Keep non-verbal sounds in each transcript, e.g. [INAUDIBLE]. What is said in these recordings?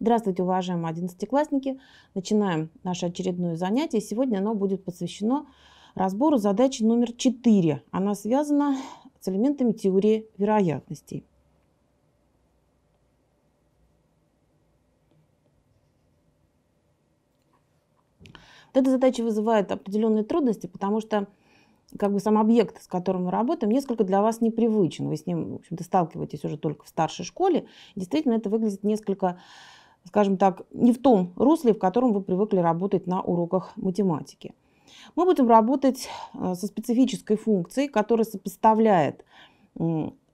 Здравствуйте, уважаемые одиннадцатиклассники! Начинаем наше очередное занятие. Сегодня оно будет посвящено разбору задачи номер 4. Она связана с элементами теории вероятностей. Вот эта задача вызывает определенные трудности, потому что как бы сам объект, с которым мы работаем, несколько для вас непривычен. Вы с ним, в общем сталкиваетесь уже только в старшей школе. Действительно, это выглядит несколько скажем так, не в том русле, в котором вы привыкли работать на уроках математики. Мы будем работать э, со специфической функцией, которая сопоставляет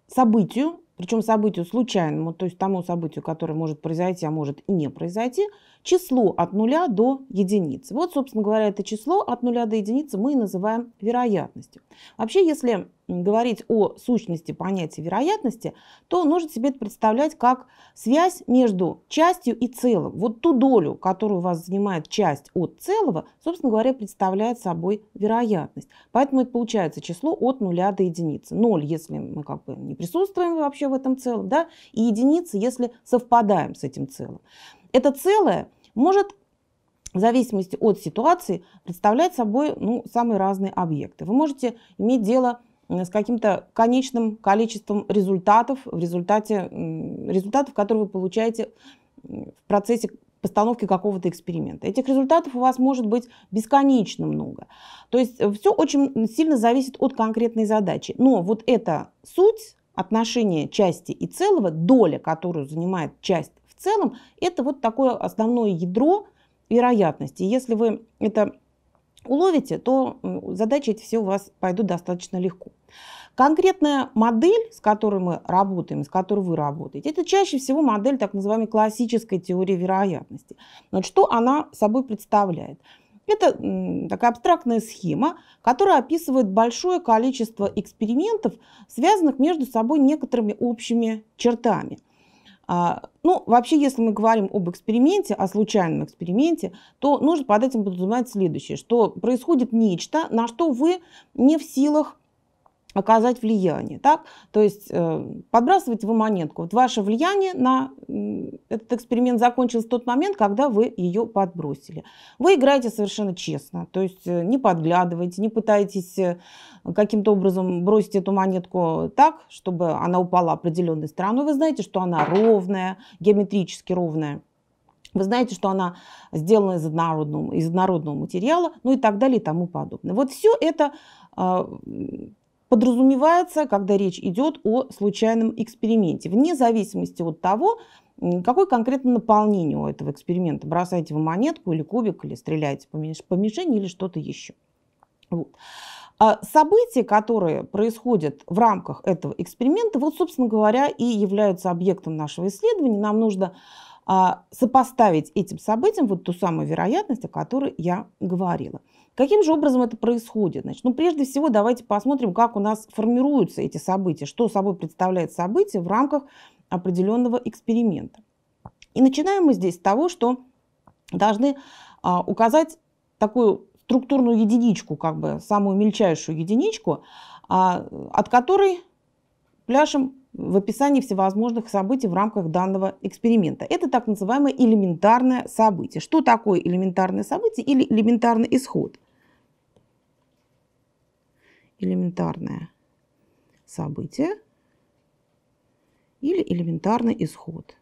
событию, причем событию случайному, то есть тому событию, которое может произойти, а может и не произойти, число от 0 до единицы. Вот, собственно говоря, это число от 0 до единицы мы и называем вероятностью. Вообще, если говорить о сущности понятия вероятности, то нужно себе это представлять как связь между частью и целым. Вот ту долю, которую у вас занимает часть от целого, собственно говоря, представляет собой вероятность. Поэтому это получается число от 0 до единицы. 0, если мы как бы не присутствуем вообще в этом целом, да, и единица, если совпадаем с этим целым. Это целое может в зависимости от ситуации представлять собой ну, самые разные объекты. Вы можете иметь дело с каким-то конечным количеством результатов, в результате, результатов, которые вы получаете в процессе постановки какого-то эксперимента. Этих результатов у вас может быть бесконечно много. То есть э, все очень сильно зависит от конкретной задачи. Но вот эта суть, отношения части и целого, доля, которую занимает часть целом это вот такое основное ядро вероятности. Если вы это уловите, то задачи эти все у вас пойдут достаточно легко. Конкретная модель, с которой мы работаем, с которой вы работаете, это чаще всего модель так называемой классической теории вероятности. Но что она собой представляет? Это такая абстрактная схема, которая описывает большое количество экспериментов, связанных между собой некоторыми общими чертами. А, ну, вообще, если мы говорим об эксперименте, о случайном эксперименте, то нужно под этим подразумевать следующее, что происходит нечто, на что вы не в силах оказать влияние. Так? То есть э, подбрасываете вы монетку. Вот ваше влияние на этот эксперимент закончилось в тот момент, когда вы ее подбросили. Вы играете совершенно честно, то есть э, не подглядываете, не пытаетесь э, каким-то образом бросить эту монетку так, чтобы она упала определенной стороной. Вы знаете, что она ровная, геометрически ровная. Вы знаете, что она сделана из однородного, из однородного материала, ну и так далее и тому подобное. Вот все это подразумевается, когда речь идет о случайном эксперименте, вне зависимости от того, какое конкретно наполнение у этого эксперимента. Бросаете вы монетку или кубик, или стреляете по мишени, или что-то еще. Вот. А события, которые происходят в рамках этого эксперимента, вот, собственно говоря, и являются объектом нашего исследования. Нам нужно а, сопоставить этим событиям вот ту самую вероятность, о которой я говорила. Каким же образом это происходит? Значит, ну, прежде всего, давайте посмотрим, как у нас формируются эти события, что собой представляет событие в рамках определенного эксперимента. И начинаем мы здесь с того, что должны а, указать такую структурную единичку, как бы самую мельчайшую единичку, а, от которой пляшем в описании всевозможных событий в рамках данного эксперимента. Это так называемое элементарное событие. Что такое элементарное событие или элементарный исход? элементарное событие или элементарный исход.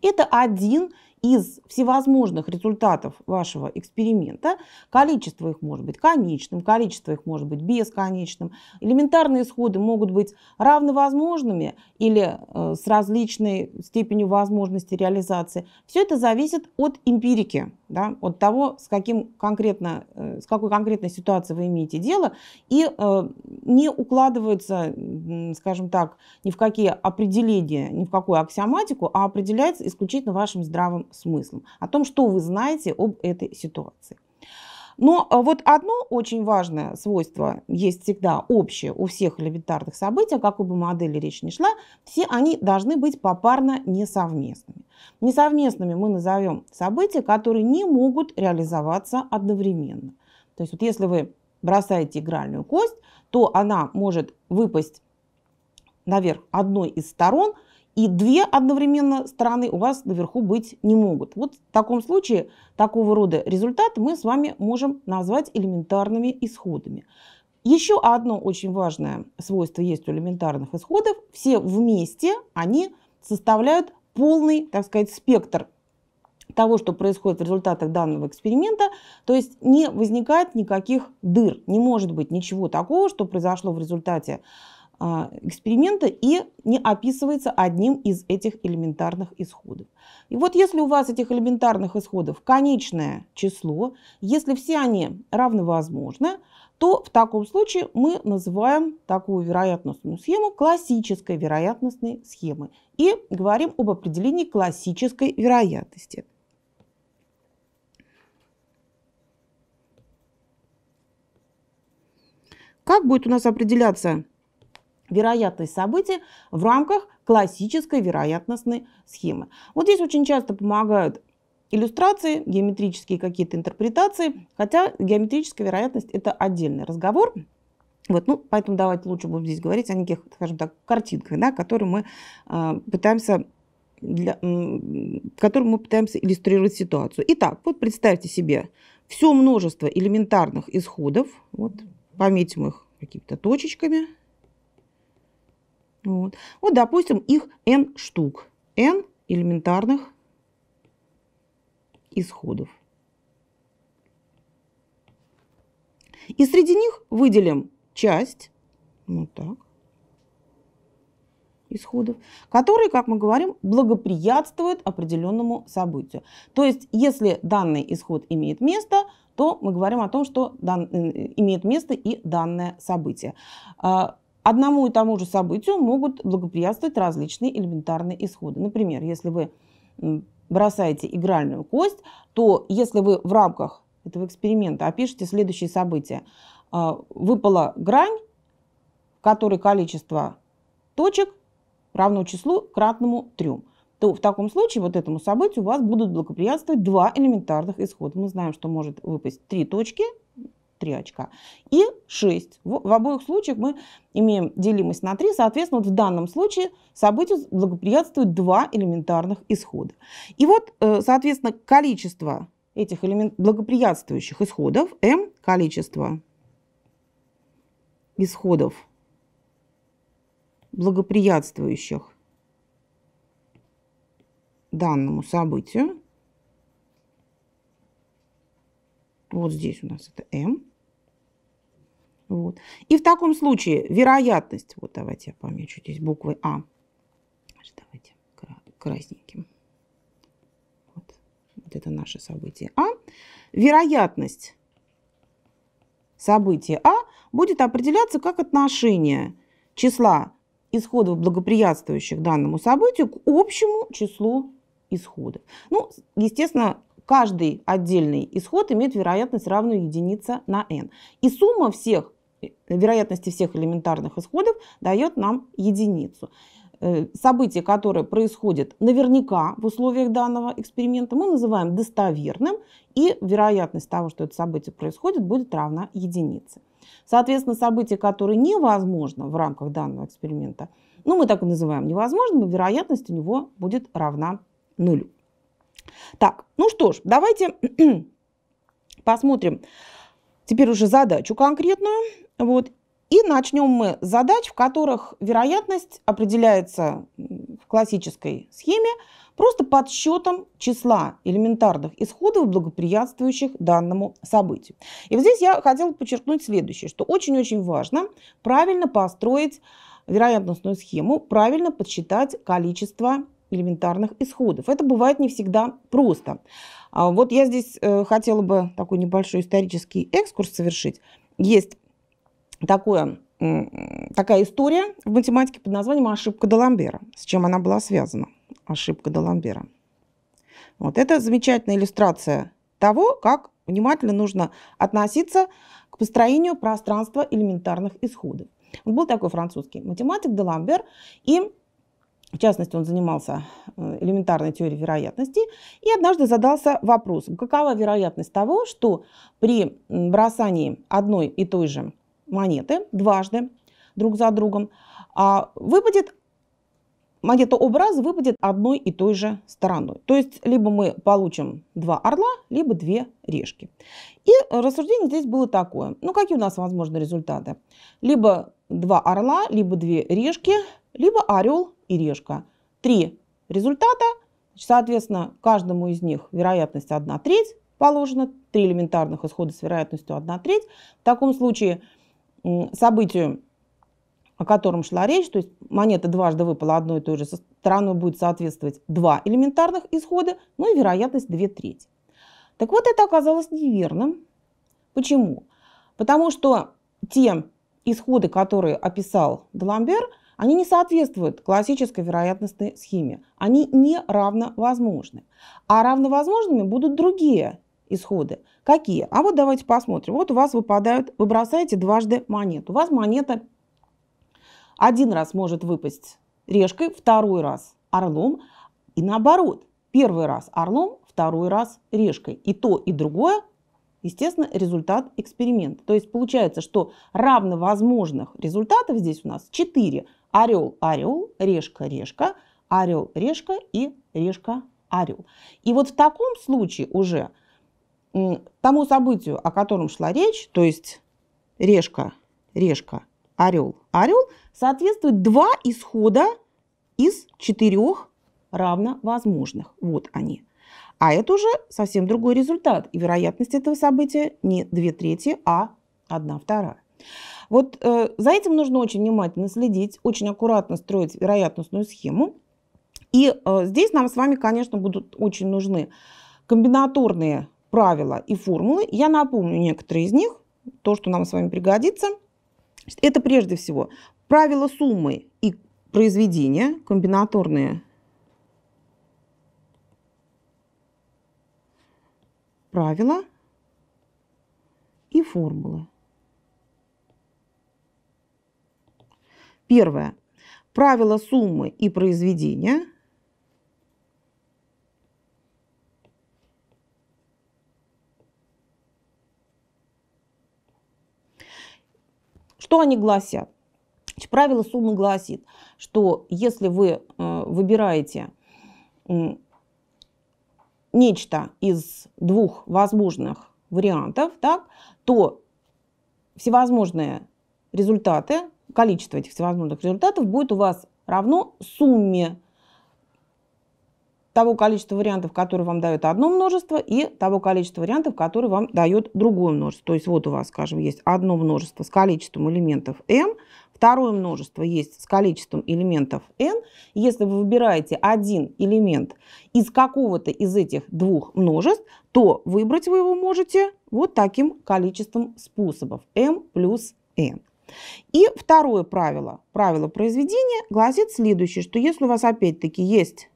Это один из всевозможных результатов вашего эксперимента, количество их может быть конечным, количество их может быть бесконечным, элементарные исходы могут быть равновозможными или э, с различной степенью возможности реализации. Все это зависит от эмпирики, да, от того, с, каким конкретно, э, с какой конкретной ситуацией вы имеете дело, и э, не укладывается, скажем так, ни в какие определения, ни в какую аксиоматику, а определяется исключительно вашим здравым смыслом, о том, что вы знаете об этой ситуации. Но а, вот одно очень важное свойство есть всегда общее у всех элементарных событий, о какой бы модели речь ни шла, все они должны быть попарно несовместными. Несовместными мы назовем события, которые не могут реализоваться одновременно. То есть вот если вы бросаете игральную кость, то она может выпасть наверх одной из сторон – и две одновременно стороны у вас наверху быть не могут. Вот в таком случае такого рода результат мы с вами можем назвать элементарными исходами. Еще одно очень важное свойство есть у элементарных исходов. Все вместе они составляют полный, так сказать, спектр того, что происходит в результатах данного эксперимента, то есть не возникает никаких дыр, не может быть ничего такого, что произошло в результате а, эксперимента и не описывается одним из этих элементарных исходов. И вот если у вас этих элементарных исходов конечное число, если все они равновозможны, то в таком случае мы называем такую вероятностную схему классической вероятностной схемой и говорим об определении классической вероятности. Как будет у нас определяться вероятность событий в рамках классической вероятностной схемы. Вот здесь очень часто помогают иллюстрации, геометрические какие-то интерпретации, хотя геометрическая вероятность это отдельный разговор. Вот, ну, поэтому давайте лучше будем здесь говорить о неких, скажем так, картинках, да, которые мы э, пытаемся для, э, которым мы пытаемся иллюстрировать ситуацию. Итак, вот представьте себе все множество элементарных исходов, вот, пометим их какими-то точечками, вот, вот допустим, их n штук. n элементарных исходов. И среди них выделим часть, вот так, исходов, которые, как мы говорим, благоприятствуют определенному событию. То есть, если данный исход имеет место, то мы говорим о том, что дан, э, имеет место и данное событие. А, Одному и тому же событию могут благоприятствовать различные элементарные исходы. Например, если вы бросаете игральную кость, то если вы в рамках этого эксперимента опишите следующие события. А, выпала грань, в которой количество точек равно числу кратному 3 то в таком случае вот этому событию у вас будут благоприятствовать два элементарных исхода. Мы знаем, что может выпасть три точки – 3 очка. И 6. В, в обоих случаях мы имеем делимость на 3. Соответственно, вот в данном случае событию благоприятствуют два элементарных исхода. И вот, э, соответственно, количество этих элемент... благоприятствующих исходов, m количество исходов благоприятствующих данному событию, Вот здесь у нас это М, Вот. И в таком случае вероятность, вот давайте я помечу здесь буквы А, давайте красненьким. Вот. вот это наше событие А. Вероятность события А будет определяться как отношение числа исходов, благоприятствующих данному событию, к общему числу исходов. Ну, естественно, каждый отдельный исход имеет вероятность равную единице на n. И сумма всех, э, вероятности всех элементарных исходов дает нам единицу. Э, событие, которое происходит наверняка в условиях данного эксперимента, мы называем достоверным, и вероятность того, что это событие происходит, будет равна единице. Соответственно, событие, которое невозможно в рамках данного эксперимента, ну, мы так и называем невозможным, и вероятность у него будет равна нулю. Так, ну что ж, давайте [CLEARS THROAT] посмотрим теперь уже задачу конкретную. Вот, и начнем мы с задач, в которых вероятность определяется в классической схеме просто подсчетом числа элементарных исходов, благоприятствующих данному событию. И вот здесь я хотела подчеркнуть следующее, что очень-очень важно правильно построить вероятностную схему, правильно подсчитать количество элементарных исходов. Это бывает не всегда просто. А вот я здесь э, хотела бы такой небольшой исторический экскурс совершить. Есть такое, такая история в математике под названием «Ошибка Даламбера». С чем она была связана? Ошибка Даламбера. Вот это замечательная иллюстрация того, как внимательно нужно относиться к построению пространства элементарных исходов. Он был такой французский математик Даламбер и в частности, он занимался э, элементарной теорией вероятности. И однажды задался вопросом, какова вероятность того, что при бросании одной и той же монеты дважды друг за другом а, выпадет монета образ выпадет одной и той же стороной. То есть либо мы получим два орла, либо две решки. И рассуждение здесь было такое. Ну какие у нас возможны результаты? Либо два орла, либо две решки – либо орел и решка. Три результата, соответственно, каждому из них вероятность 1 треть положена, три элементарных исхода с вероятностью 1 треть. В таком случае событию, о котором шла речь, то есть монета дважды выпала одной и той же стороной, будет соответствовать два элементарных исхода, ну и вероятность 2 трети. Так вот, это оказалось неверным. Почему? Потому что те исходы, которые описал Деламбер, они не соответствуют классической вероятностной схеме. Они не равновозможны. А равновозможными будут другие исходы. Какие? А вот давайте посмотрим. Вот у вас выпадают, вы бросаете дважды монету. У вас монета один раз может выпасть решкой, второй раз орлом, и наоборот. Первый раз орлом, второй раз решкой. И то, и другое, естественно, результат эксперимента. То есть получается, что равновозможных результатов здесь у нас 4 орел, орел, решка, решка, орел, решка и решка, орел. И вот в таком случае уже тому событию, о котором шла речь, то есть решка, решка, орел, орел, соответствует два исхода из четырех равновозможных. Вот они. А это уже совсем другой результат. И вероятность этого события не две трети, а одна вторая. Вот э, за этим нужно очень внимательно следить, очень аккуратно строить вероятностную схему. И э, здесь нам с вами, конечно, будут очень нужны комбинаторные правила и формулы. Я напомню некоторые из них, то, что нам с вами пригодится. Это прежде всего правила суммы и произведения, комбинаторные правила и формулы. Первое. Правило суммы и произведения. Что они гласят? Правило суммы гласит, что если вы э, выбираете нечто из двух возможных вариантов, так, то всевозможные результаты количество этих всевозможных результатов будет у вас равно сумме того количества вариантов, которые вам дает одно множество, и того количества вариантов, которые вам дает другое множество. То есть вот у вас, скажем, есть одно множество с количеством элементов m, второе множество есть с количеством элементов n. Если вы выбираете один элемент из какого-то из этих двух множеств, то выбрать вы его можете вот таким количеством способов m плюс n. И второе правило, правило произведения, гласит следующее, что если у вас опять-таки есть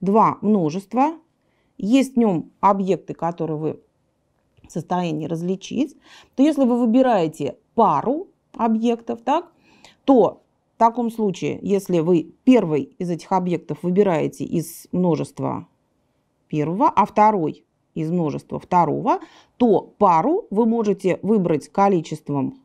два множества, есть в нем объекты, которые вы в состоянии различить, то если вы выбираете пару объектов, так, то в таком случае, если вы первый из этих объектов выбираете из множества первого, а второй из множества второго, то пару вы можете выбрать количеством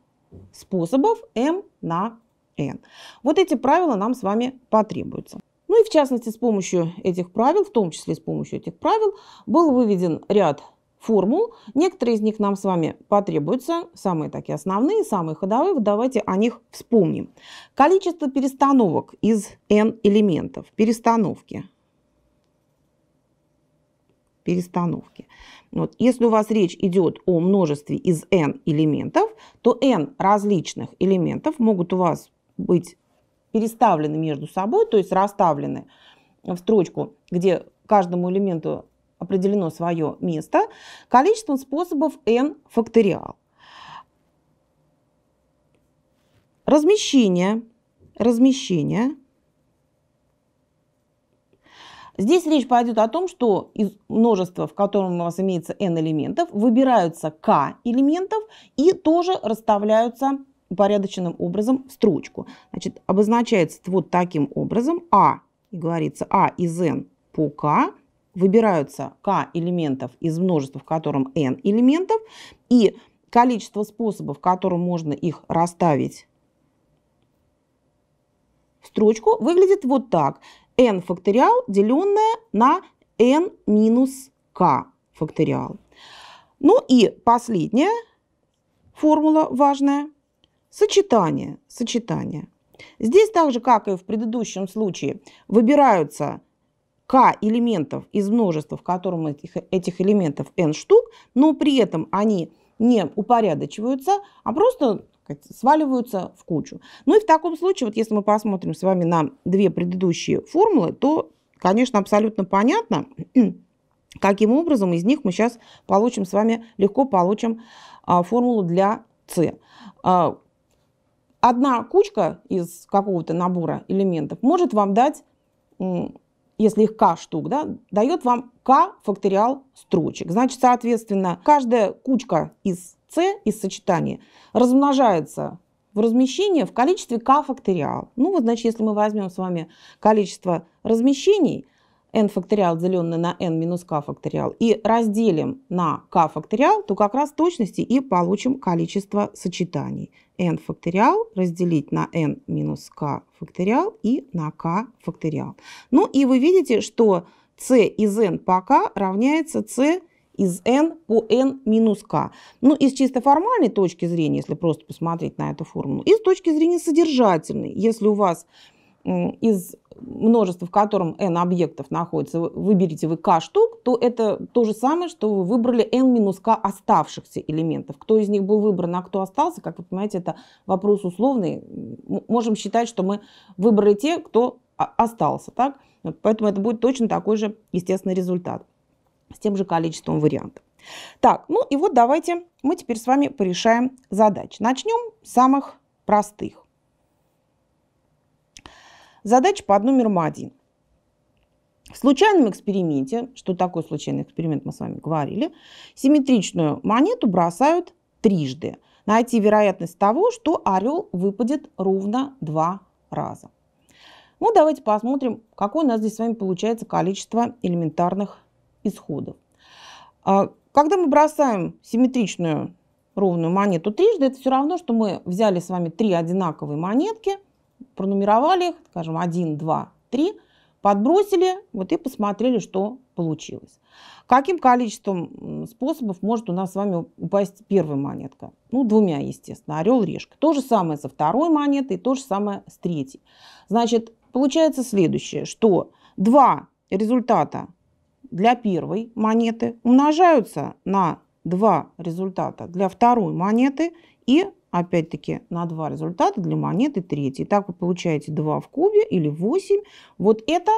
способов m на n. Вот эти правила нам с вами потребуются. Ну и в частности с помощью этих правил, в том числе с помощью этих правил, был выведен ряд формул. Некоторые из них нам с вами потребуются, самые такие основные, самые ходовые. Давайте о них вспомним. Количество перестановок из n элементов. Перестановки перестановки. Вот. Если у вас речь идет о множестве из n элементов, то n различных элементов могут у вас быть переставлены между собой, то есть расставлены в строчку, где каждому элементу определено свое место, количеством способов n факториал. Размещение, размещение Здесь речь пойдет о том, что из множества, в котором у вас имеется n элементов, выбираются k элементов и тоже расставляются упорядоченным образом в строчку. Значит, обозначается вот таким образом А, и говорится А из N по k выбираются k элементов из множества, в котором N элементов, и количество способов, которым можно их расставить в строчку, выглядит вот так n факториал, деленное на n минус k факториал. Ну и последняя формула важная – сочетание. сочетание. Здесь так же, как и в предыдущем случае, выбираются k элементов из множества, в котором этих, этих элементов n штук, но при этом они не упорядочиваются, а просто сваливаются в кучу. Ну и в таком случае, вот если мы посмотрим с вами на две предыдущие формулы, то, конечно, абсолютно понятно, [CLEARS THROAT] каким образом из них мы сейчас получим с вами, легко получим а, формулу для С. А, одна кучка из какого-то набора элементов может вам дать, если их k штук, да, дает вам k факториал строчек. Значит, соответственно, каждая кучка из с из сочетания размножается в размещении в количестве k факториал. Ну вот, значит, если мы возьмем с вами количество размещений, n факториал, деленное на n минус k факториал, и разделим на k факториал, то как раз точности и получим количество сочетаний. n факториал разделить на n минус k факториал и на k факториал. Ну и вы видите, что c из n по k равняется c из n по n минус k. Ну, из чисто формальной точки зрения, если просто посмотреть на эту формулу, и с точки зрения содержательной, если у вас из множества, в котором n объектов находится, выберите вы k штук, то это то же самое, что вы выбрали n минус k оставшихся элементов. Кто из них был выбран, а кто остался, как вы понимаете, это вопрос условный. Можем считать, что мы выбрали те, кто а, остался. Так? Поэтому это будет точно такой же естественный результат с тем же количеством вариантов. Так, ну и вот давайте мы теперь с вами порешаем задачи. Начнем с самых простых. Задача под номером один. В случайном эксперименте, что такое случайный эксперимент, мы с вами говорили, симметричную монету бросают трижды. Найти вероятность того, что орел выпадет ровно два раза. Ну, давайте посмотрим, какое у нас здесь с вами получается количество элементарных исходов. А когда мы бросаем симметричную ровную монету трижды, это все равно, что мы взяли с вами три одинаковые монетки, пронумеровали их, скажем, 1, 2, 3, подбросили, вот и посмотрели, что получилось. Каким количеством способов может у нас с вами упасть первая монетка? Ну, двумя, естественно, орел, решка. То же самое со второй монетой, то же самое с третьей. Значит, получается следующее, что два результата для первой монеты умножаются на два результата для второй монеты и опять-таки на два результата для монеты третьей. Так вы получаете 2 в кубе или 8. Вот это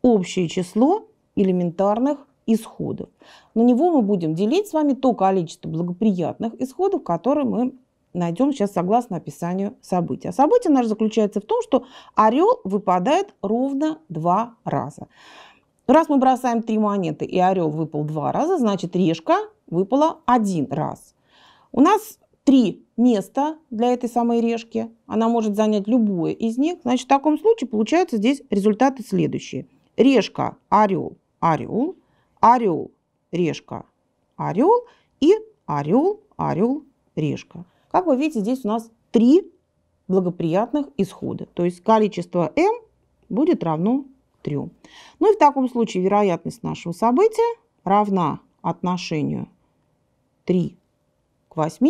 общее число элементарных исходов. На него мы будем делить с вами то количество благоприятных исходов, которые мы найдем сейчас согласно описанию события. А событие наше заключается в том, что орел выпадает ровно два раза. Ну, раз мы бросаем три монеты и орел выпал два раза, значит решка выпала один раз. У нас три места для этой самой решки. Она может занять любое из них. Значит, в таком случае получаются здесь результаты следующие. Решка, орел, орел, орел, решка, орел и орел, орел, решка. Как вы видите, здесь у нас три благоприятных исхода. То есть количество m будет равно Трем. Ну и в таком случае вероятность нашего события равна отношению 3 к 8.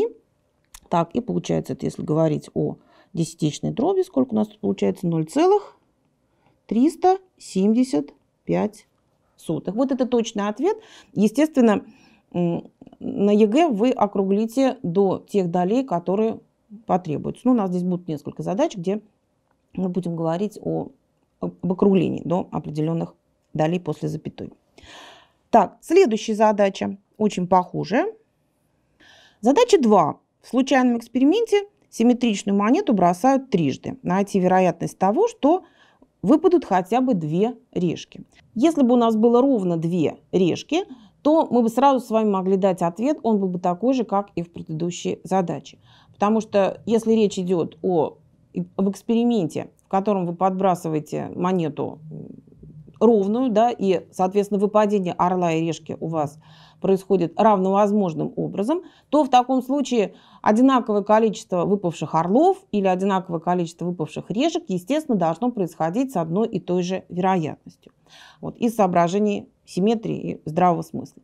Так, и получается, это если говорить о десятичной дроби, сколько у нас тут получается? 0,375. Вот это точный ответ. Естественно, на ЕГЭ вы округлите до тех долей, которые потребуются. Ну, у нас здесь будут несколько задач, где мы будем говорить о обокруглений до определенных долей после запятой. Так, следующая задача очень похожая. Задача 2. В случайном эксперименте симметричную монету бросают трижды. Найти вероятность того, что выпадут хотя бы две решки. Если бы у нас было ровно две решки, то мы бы сразу с вами могли дать ответ, он был бы такой же, как и в предыдущей задаче. Потому что если речь идет о, об эксперименте, котором вы подбрасываете монету ровную, да, и, соответственно, выпадение орла и решки у вас происходит равновозможным образом, то в таком случае одинаковое количество выпавших орлов или одинаковое количество выпавших решек, естественно, должно происходить с одной и той же вероятностью. Вот, из соображений симметрии и здравого смысла.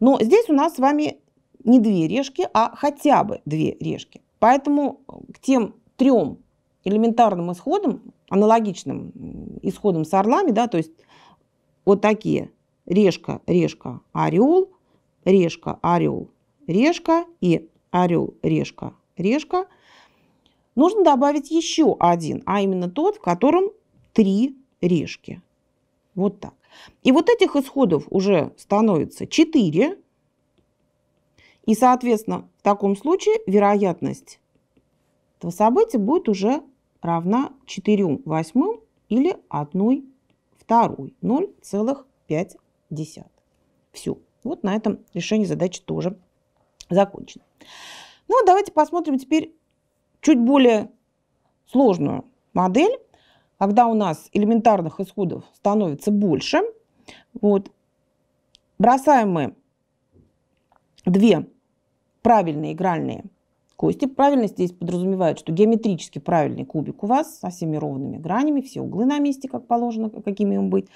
Но здесь у нас с вами не две решки, а хотя бы две решки. Поэтому к тем трем элементарным исходом, аналогичным исходом с орлами, да, то есть вот такие. Решка, решка, орел, решка, орел, решка и орел, решка, решка. Нужно добавить еще один, а именно тот, в котором три решки. Вот так. И вот этих исходов уже становится 4. И, соответственно, в таком случае вероятность этого события будет уже равна 4 восьмым или 1 второй, 0,5. Все. Вот на этом решение задачи тоже закончено. Ну, а давайте посмотрим теперь чуть более сложную модель, когда у нас элементарных исходов становится больше. Вот. Бросаем мы две правильные игральные Кости правильность здесь подразумевает, что геометрически правильный кубик у вас со всеми ровными гранями, все углы на месте, как положено, какими им быть,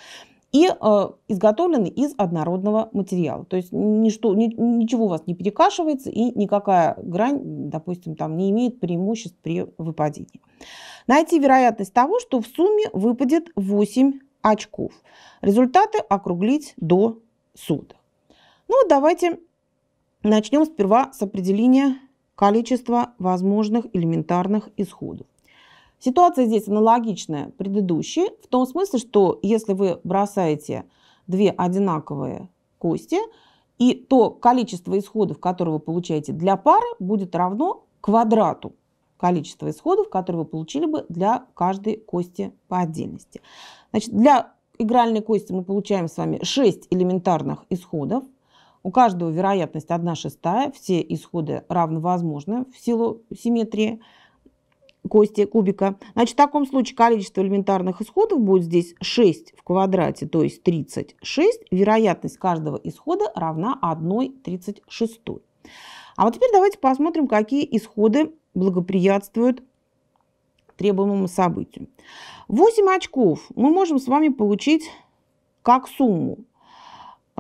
и э, изготовлены из однородного материала. То есть ничто, ни, ничего у вас не перекашивается и никакая грань, допустим, там не имеет преимуществ при выпадении. Найти вероятность того, что в сумме выпадет 8 очков. Результаты округлить до суда. Ну, давайте начнем сперва с определения количество возможных элементарных исходов. Ситуация здесь аналогичная предыдущей, в том смысле, что если вы бросаете две одинаковые кости, и то количество исходов, которые вы получаете для пары, будет равно квадрату количества исходов, которые вы получили бы для каждой кости по отдельности. Значит, для игральной кости мы получаем с вами 6 элементарных исходов – у каждого вероятность 1 шестая, все исходы равновозможны в силу симметрии кости кубика. Значит, в таком случае количество элементарных исходов будет здесь 6 в квадрате, то есть 36. Вероятность каждого исхода равна 1,36. А вот теперь давайте посмотрим, какие исходы благоприятствуют требуемому событию. 8 очков мы можем с вами получить как сумму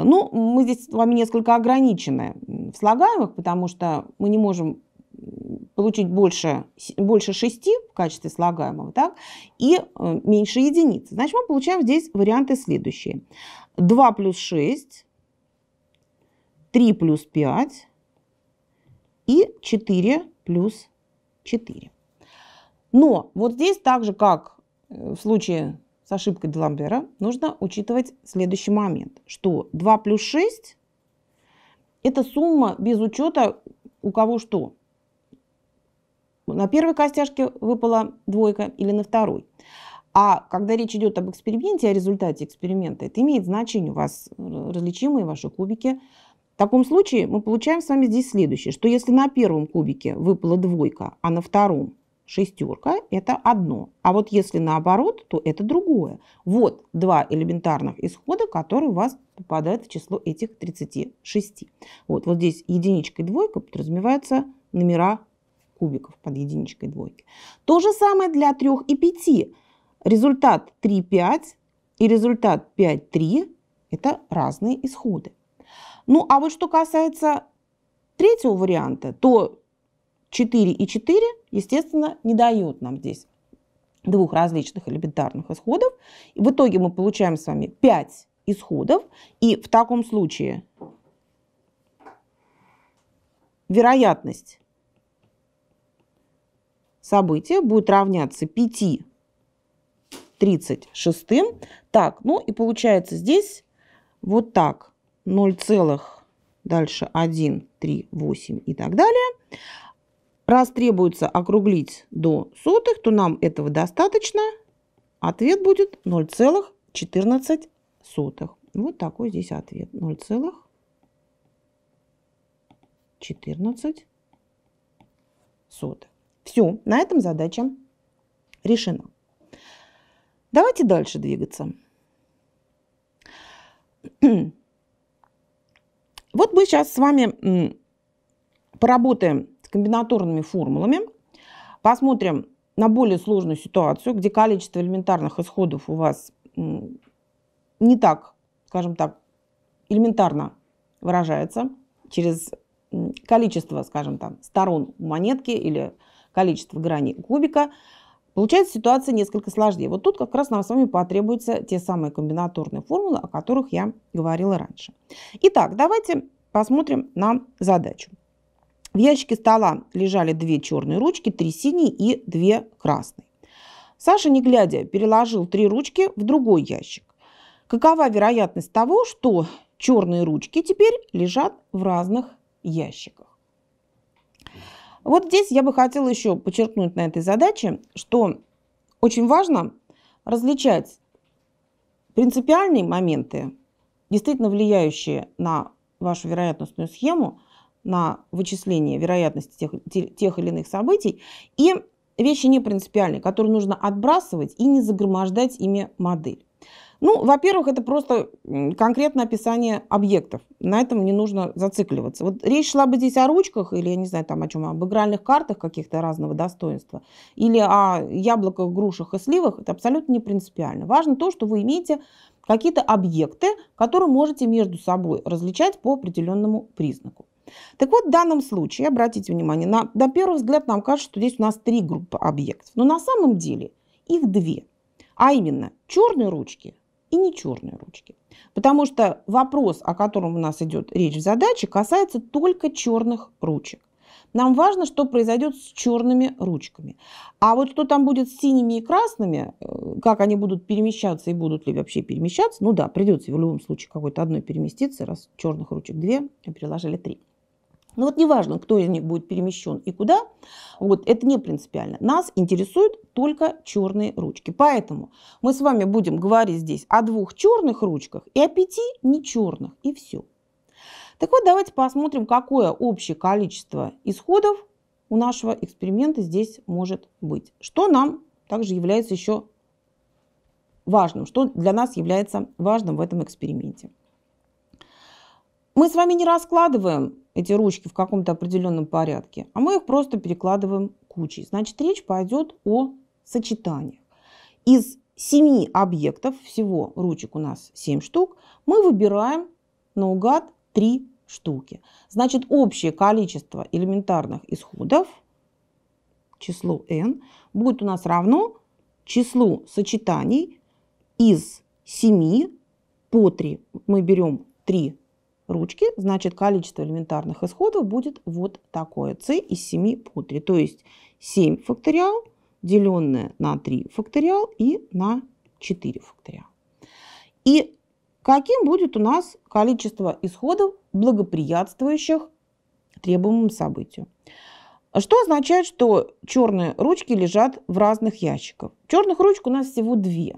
ну, мы здесь с вами несколько ограничены в слагаемых, потому что мы не можем получить больше, больше шести в качестве слагаемого, так, и э, меньше единицы. Значит, мы получаем здесь варианты следующие. 2 плюс 6, 3 плюс 5 и 4 плюс 4. Но вот здесь так же, как э, в случае с ошибкой Деламбера, нужно учитывать следующий момент, что 2 плюс 6 – это сумма без учета у кого что. На первой костяшке выпала двойка или на второй. А когда речь идет об эксперименте, о результате эксперимента, это имеет значение. У вас э, различимые ваши кубики. В таком случае мы получаем с вами здесь следующее, что если на первом кубике выпала двойка, а на втором шестерка – это одно. А вот если наоборот, то это другое. Вот два элементарных исхода, которые у вас попадают в число этих 36. Вот, вот здесь единичка и двойка подразумеваются номера кубиков под единичкой и двойкой. То же самое для трех и пяти. Результат 3, 5 и результат 5, 3 – это разные исходы. Ну а вот что касается третьего варианта, то 4 и 4, естественно, не дают нам здесь двух различных элементарных исходов. И в итоге мы получаем с вами 5 исходов. И в таком случае вероятность события будет равняться 5 36. Так, ну и получается здесь вот так. 0, дальше 1, 3, 8 и так далее. Раз требуется округлить до сотых, то нам этого достаточно. Ответ будет 0,14. Вот такой здесь ответ. 0,14. Все, на этом задача решена. Давайте дальше двигаться. Вот мы сейчас с вами поработаем комбинаторными формулами. Посмотрим на более сложную ситуацию, где количество элементарных исходов у вас не так, скажем так, элементарно выражается через количество, скажем там, сторон монетки или количество граней кубика. Получается ситуация несколько сложнее. Вот тут как раз нам с вами потребуются те самые комбинаторные формулы, о которых я говорила раньше. Итак, давайте посмотрим на задачу. В ящике стола лежали две черные ручки, три синие и две красные. Саша, не глядя, переложил три ручки в другой ящик. Какова вероятность того, что черные ручки теперь лежат в разных ящиках? Вот здесь я бы хотела еще подчеркнуть на этой задаче, что очень важно различать принципиальные моменты, действительно влияющие на вашу вероятностную схему – на вычисление вероятности тех, тех или иных событий. И вещи непринципиальные, которые нужно отбрасывать и не загромождать ими модель. Ну, во-первых, это просто конкретное описание объектов. На этом не нужно зацикливаться. Вот речь шла бы здесь о ручках или, я не знаю, там о чем, об игральных картах каких-то разного достоинства, или о яблоках, грушах и сливах. Это абсолютно не принципиально. Важно то, что вы имеете какие-то объекты, которые можете между собой различать по определенному признаку. Так вот, в данном случае, обратите внимание, на, на первый взгляд нам кажется, что здесь у нас три группы объектов. Но на самом деле их две. А именно, черные ручки и не черные ручки. Потому что вопрос, о котором у нас идет речь в задаче, касается только черных ручек. Нам важно, что произойдет с черными ручками. А вот что там будет с синими и красными, э, как они будут перемещаться и будут ли вообще перемещаться, ну да, придется в любом случае какой-то одной переместиться, раз черных ручек две, а переложили три. Ну вот неважно, кто из них будет перемещен и куда, вот это не принципиально. Нас интересуют только черные ручки. Поэтому мы с вами будем говорить здесь о двух черных ручках и о пяти не черных, и все. Так вот, давайте посмотрим, какое общее количество исходов у нашего эксперимента здесь может быть. Что нам также является еще важным, что для нас является важным в этом эксперименте. Мы с вами не раскладываем эти ручки в каком-то определенном порядке, а мы их просто перекладываем кучей. Значит, речь пойдет о сочетаниях. Из семи объектов, всего ручек у нас 7 штук, мы выбираем наугад 3 штуки. Значит, общее количество элементарных исходов, число n, будет у нас равно числу сочетаний из 7 по 3. Мы берем 3 ручки, значит количество элементарных исходов будет вот такое. c из 7 по 3. То есть 7 факториал, деленное на 3 факториал и на 4 факториал. И каким будет у нас количество исходов, благоприятствующих требуемому событию? Что означает, что черные ручки лежат в разных ящиках? Черных ручек у нас всего две.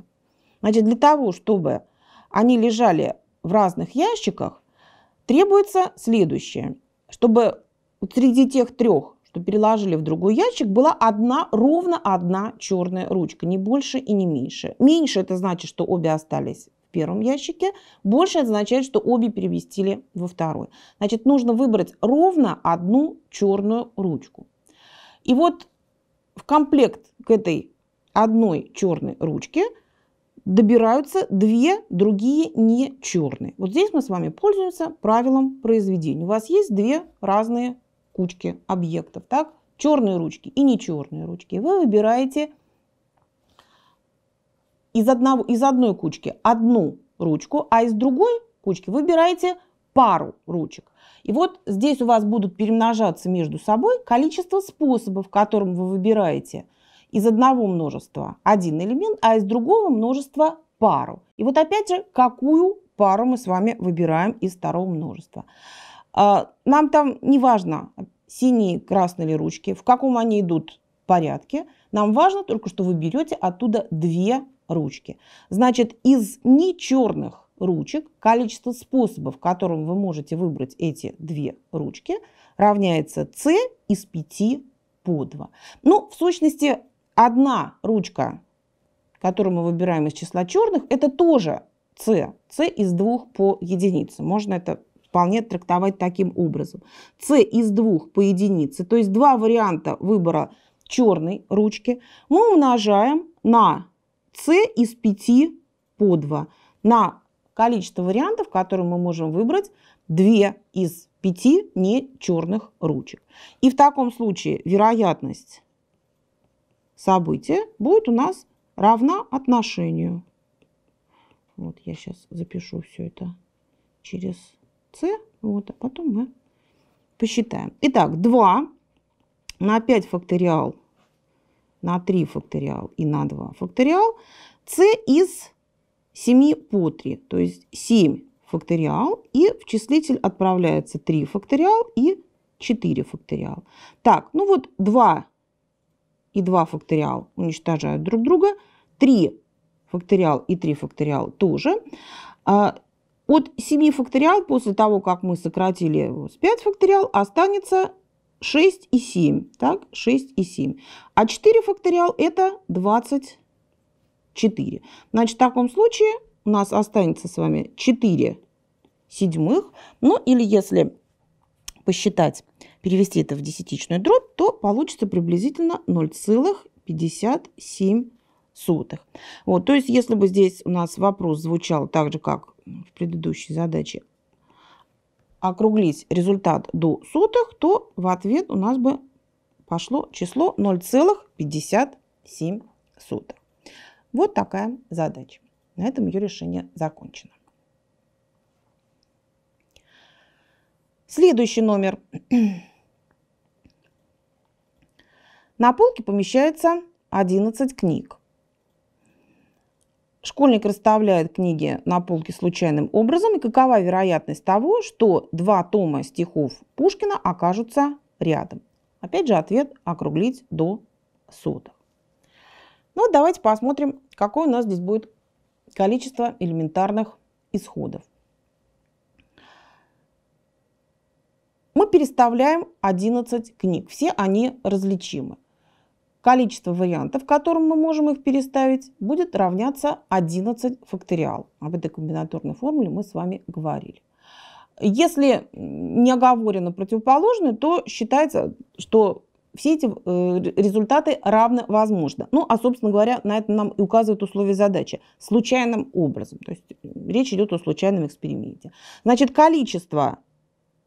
Значит, для того, чтобы они лежали в разных ящиках, Требуется следующее. Чтобы среди тех трех, что переложили в другой ящик, была одна, ровно одна черная ручка, не больше и не меньше. Меньше это значит, что обе остались в первом ящике, больше это означает, что обе переместили во второй. Значит, нужно выбрать ровно одну черную ручку. И вот в комплект к этой одной черной ручке – добираются две другие не черные. Вот здесь мы с вами пользуемся правилом произведения. У вас есть две разные кучки объектов, так? Черные ручки и не черные ручки. Вы выбираете из, одного, из одной кучки одну ручку, а из другой кучки выбираете пару ручек. И вот здесь у вас будут перемножаться между собой количество способов, которым вы выбираете – из одного множества один элемент, а из другого множества пару. И вот опять же, какую пару мы с вами выбираем из второго множества. А, нам там не важно, синие, красные или ручки, в каком они идут порядке. Нам важно только, что вы берете оттуда две ручки. Значит, из не черных ручек количество способов, которым вы можете выбрать эти две ручки, равняется c из 5 по 2. Ну, в сущности, Одна ручка, которую мы выбираем из числа черных, это тоже c. c из двух по единице. Можно это вполне трактовать таким образом. c из двух по единице, то есть два варианта выбора черной ручки, мы умножаем на c из 5 по 2, на количество вариантов, которые мы можем выбрать, 2 из 5 не черных ручек. И в таком случае вероятность событие будет у нас равна отношению. Вот я сейчас запишу все это через c вот, а потом мы посчитаем. Итак, 2 на 5 факториал, на 3 факториал и на 2 факториал. c из 7 по 3, то есть 7 факториал, и в числитель отправляется 3 факториал и 4 факториал. Так, ну вот 2 и 2 факториал уничтожают друг друга, 3 факториал и 3 факториал тоже. А, от 7 факториал после того, как мы сократили его с 5 факториал, останется 6 и 7. Так, 6 и 7. А 4 факториал это 24. Значит, в таком случае у нас останется с вами 4 седьмых. Ну или если посчитать перевести это в десятичную дробь, то получится приблизительно 0,57. Сотых. Вот, то есть, если бы здесь у нас вопрос звучал так же, как в предыдущей задаче, округлить результат до сотых, то в ответ у нас бы пошло число 0,57. Вот такая задача. На этом ее решение закончено. Следующий номер на полке помещается 11 книг. Школьник расставляет книги на полке случайным образом, и какова вероятность того, что два тома стихов Пушкина окажутся рядом? Опять же, ответ округлить до сотых. Ну, давайте посмотрим, какое у нас здесь будет количество элементарных исходов. Мы переставляем 11 книг, все они различимы количество вариантов, которым мы можем их переставить, будет равняться 11 факториал. Об этой комбинаторной формуле мы с вами говорили. Если не оговорено противоположное, то считается, что все эти э, результаты равны возможно. Ну, а, собственно говоря, на это нам и указывают условия задачи. Случайным образом. То есть речь идет о случайном эксперименте. Значит, количество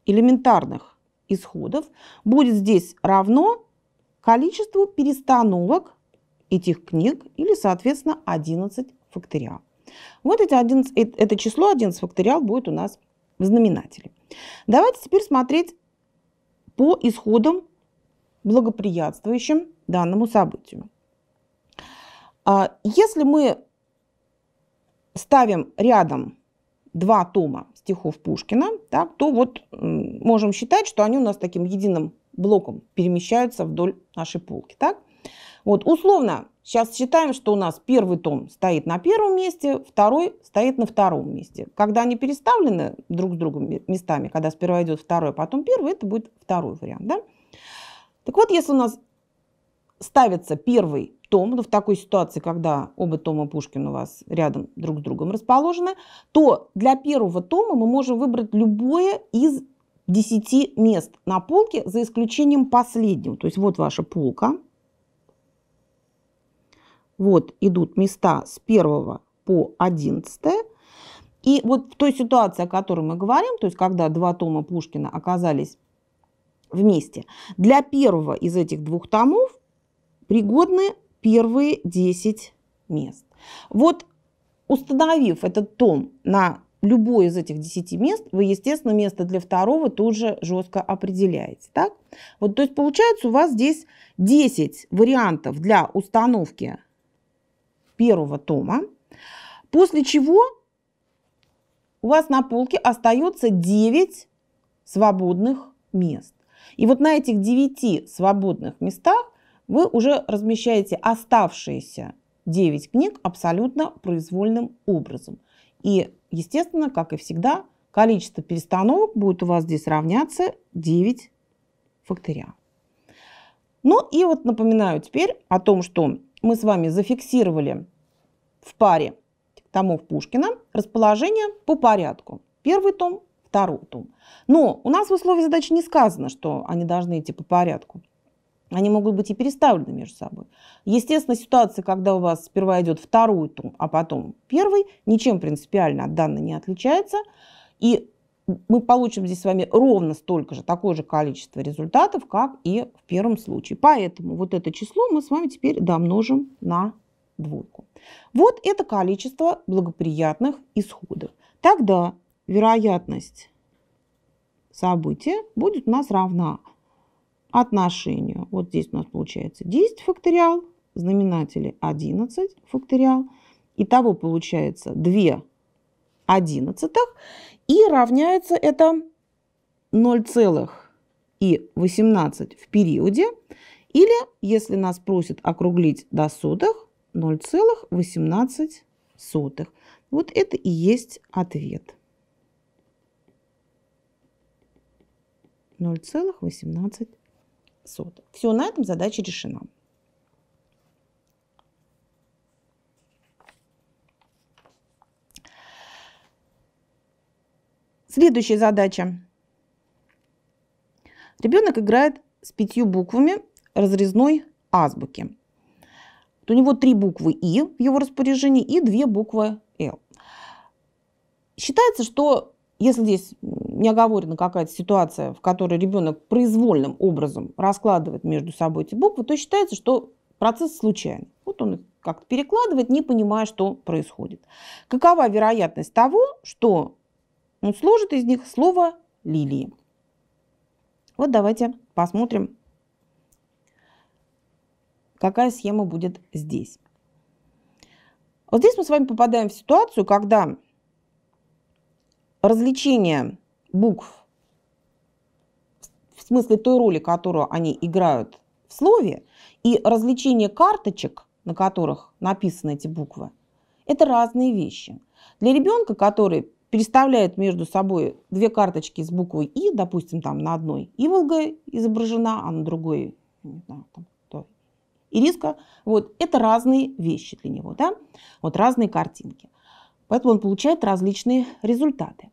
элементарных исходов будет здесь равно количеству перестановок этих книг или, соответственно, 11 факториал. Вот эти 11, э, это число 11 факториал будет у нас в знаменателе. Давайте теперь смотреть по исходам, благоприятствующим данному событию. А, если мы ставим рядом два тома стихов Пушкина, так, то вот можем считать, что они у нас таким единым блоком перемещаются вдоль нашей полки. Так? Вот, условно, сейчас считаем, что у нас первый том стоит на первом месте, второй стоит на втором месте. Когда они переставлены друг с другом местами, когда сперва идет второй, а потом первый, это будет второй вариант. Да? Так вот, если у нас ставится первый том, ну, в такой ситуации, когда оба тома Пушкина у вас рядом друг с другом расположены, то для первого тома мы можем выбрать любое из 10 мест на полке, за исключением последнего. То есть вот ваша полка. Вот идут места с 1 по 11. И вот в той ситуации, о которой мы говорим, то есть когда два тома Пушкина оказались вместе, для первого из этих двух томов пригодны первые 10 мест. Вот установив этот том на любое из этих 10 мест, вы, естественно, место для второго тоже жестко определяете. Так? Вот, то есть получается у вас здесь 10 вариантов для установки первого тома, после чего у вас на полке остается 9 свободных мест. И вот на этих 9 свободных местах вы уже размещаете оставшиеся 9 книг абсолютно произвольным образом. И Естественно, как и всегда, количество перестановок будет у вас здесь равняться 9 факториал. Ну и вот напоминаю теперь о том, что мы с вами зафиксировали в паре томов Пушкина расположение по порядку. Первый том, второй том. Но у нас в условии задачи не сказано, что они должны идти по порядку они могут быть и переставлены между собой. Естественно, ситуация, когда у вас сперва идет второй том, а потом первый, ничем принципиально от данной не отличается. И мы получим здесь с вами ровно столько же, такое же количество результатов, как и в первом случае. Поэтому вот это число мы с вами теперь домножим на двойку. Вот это количество благоприятных исходов. Тогда вероятность события будет у нас равна отношению. Вот здесь у нас получается 10 факториал, знаменатели 11 факториал. Итого получается 2 одиннадцатых. И равняется это 0,18 в периоде. Или, если нас просят округлить до сотых, 0,18. Вот это и есть ответ. 0,18 соток. Все, на этом задача решена. Следующая задача. Ребенок играет с пятью буквами разрезной азбуки. у него три буквы «и» в его распоряжении и две буквы «л». Считается, что если здесь не оговорена какая-то ситуация, в которой ребенок произвольным образом раскладывает между собой эти буквы, то считается, что процесс случайный. Вот он как-то перекладывает, не понимая, что происходит. Какова вероятность того, что он сложит из них слово «лилии»? Вот давайте посмотрим, какая схема будет здесь. Вот здесь мы с вами попадаем в ситуацию, когда развлечение букв, в смысле той роли, которую они играют в слове, и развлечение карточек, на которых написаны эти буквы, это разные вещи. Для ребенка, который переставляет между собой две карточки с буквой И, допустим, там на одной Иволга изображена, а на другой, не знаю, там, то, Ириска, вот, это разные вещи для него, да, вот разные картинки. Поэтому он получает различные результаты.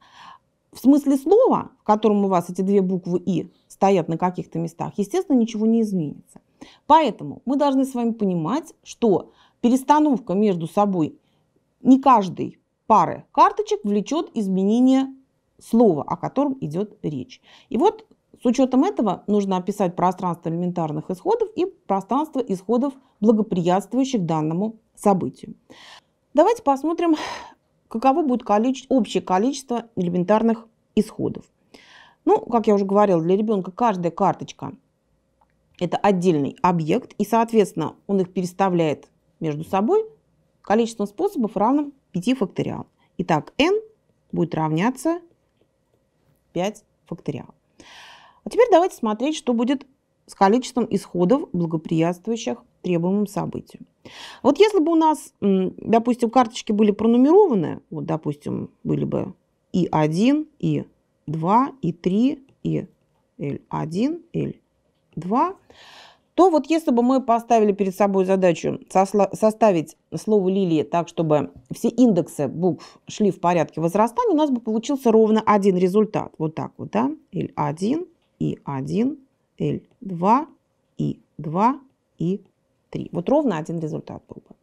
В смысле слова, в котором у вас эти две буквы «и» стоят на каких-то местах, естественно, ничего не изменится. Поэтому мы должны с вами понимать, что перестановка между собой не каждой пары карточек влечет изменение слова, о котором идет речь. И вот с учетом этого нужно описать пространство элементарных исходов и пространство исходов, благоприятствующих данному событию. Давайте посмотрим каково будет количество, общее количество элементарных исходов. Ну, как я уже говорила, для ребенка каждая карточка – это отдельный объект, и, соответственно, он их переставляет между собой количеством способов равным 5 факториал. Итак, n будет равняться 5 факториал. А теперь давайте смотреть, что будет с количеством исходов, благоприятствующих требуемым событием. Вот если бы у нас, допустим, карточки были пронумерованы, вот, допустим, были бы и 1, и 2, и 3, и L1, L2, то вот если бы мы поставили перед собой задачу составить слово лилии так, чтобы все индексы букв шли в порядке возрастания, у нас бы получился ровно один результат. Вот так вот, да? L1, и 1, L2, и 2, и 3. Вот ровно один результат был бы.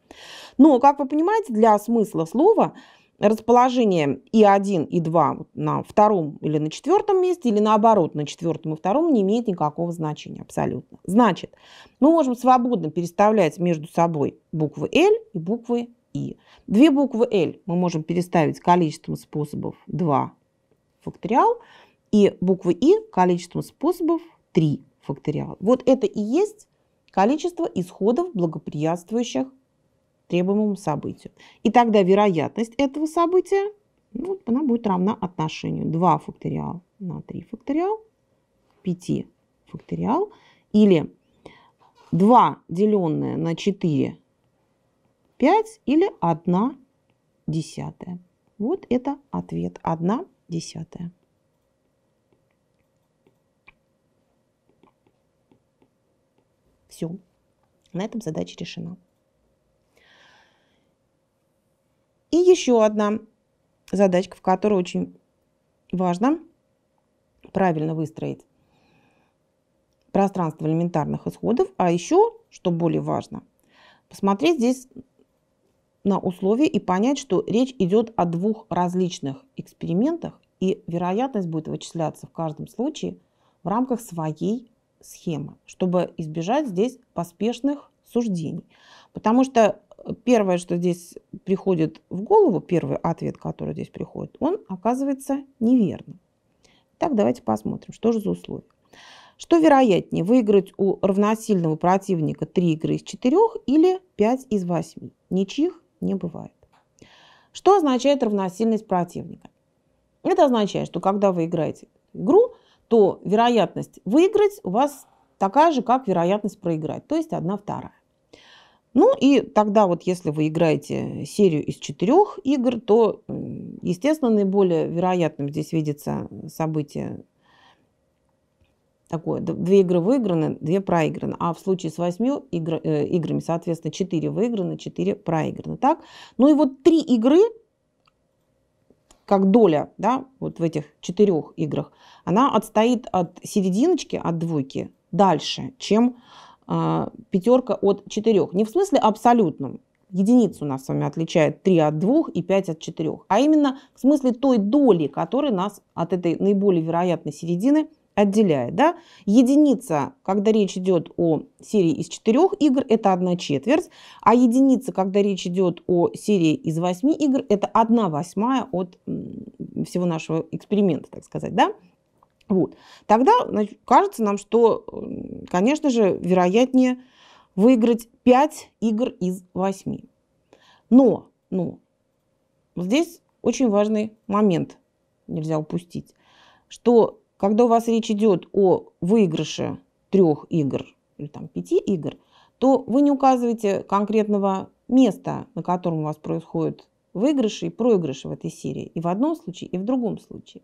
Но, как вы понимаете, для смысла слова расположение и 1, и 2 на втором или на четвертом месте, или наоборот, на четвертом и втором не имеет никакого значения абсолютно. Значит, мы можем свободно переставлять между собой буквы L и буквы И. Две буквы L мы можем переставить количеством способов 2 факториал, и буквы И количеством способов 3 факториал. Вот это и есть количество исходов, благоприятствующих требуемому событию. И тогда вероятность этого события, ну, она будет равна отношению 2 факториал на 3 факториал, 5 факториал, или 2 деленное на 4, 5, или 1 десятая. Вот это ответ, 1 десятая. Все. На этом задача решена. И еще одна задачка, в которой очень важно правильно выстроить пространство элементарных исходов, а еще, что более важно, посмотреть здесь на условия и понять, что речь идет о двух различных экспериментах, и вероятность будет вычисляться в каждом случае в рамках своей схема, чтобы избежать здесь поспешных суждений. Потому что э, первое, что здесь приходит в голову, первый ответ, который здесь приходит, он оказывается неверным. Так, давайте посмотрим, что же за условия. Что вероятнее, выиграть у равносильного противника 3 игры из 4 или 5 из 8? Ничьих не бывает. Что означает равносильность противника? Это означает, что когда вы играете игру, то вероятность выиграть у вас такая же, как вероятность проиграть, то есть одна вторая. Ну и тогда вот если вы играете серию из четырех игр, то, естественно, наиболее вероятным здесь видится событие такое, две игры выиграны, две проиграны. А в случае с восьмью игр, э, играми, соответственно, четыре выиграны, четыре проиграны. Так? Ну и вот три игры как доля да, вот в этих четырех играх, она отстоит от серединочки, от двойки дальше, чем э, пятерка от четырех. Не в смысле абсолютном. Единицу нас с вами отличает 3 от 2 и 5 от 4. А именно в смысле той доли, которая нас от этой наиболее вероятной середины – отделяет. Да? Единица, когда речь идет о серии из четырех игр, это одна четверть, а единица, когда речь идет о серии из восьми игр, это одна восьмая от всего нашего эксперимента, так сказать. Да? Вот. Тогда значит, кажется нам, что, конечно же, вероятнее выиграть 5 игр из 8. Но, но здесь очень важный момент нельзя упустить, что когда у вас речь идет о выигрыше трех игр или там, пяти игр, то вы не указываете конкретного места, на котором у вас происходят выигрыши и проигрыши в этой серии. И в одном случае, и в другом случае.